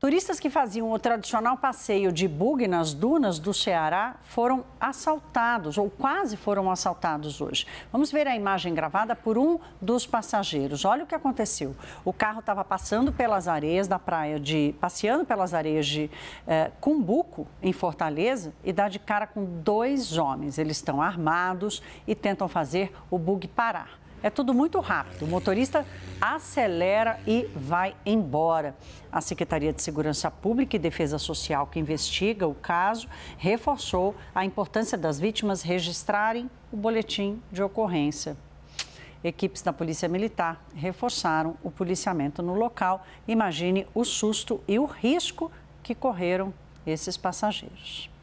Turistas que faziam o tradicional passeio de bug nas dunas do Ceará foram assaltados, ou quase foram assaltados hoje. Vamos ver a imagem gravada por um dos passageiros. Olha o que aconteceu. O carro estava passando pelas areias da praia de. passeando pelas areias de eh, Cumbuco, em Fortaleza, e dá de cara com dois homens. Eles estão armados e tentam fazer o bug parar. É tudo muito rápido. O motorista acelera e vai embora. A Secretaria de Segurança Pública e Defesa Social, que investiga o caso, reforçou a importância das vítimas registrarem o boletim de ocorrência. Equipes da Polícia Militar reforçaram o policiamento no local. Imagine o susto e o risco que correram esses passageiros.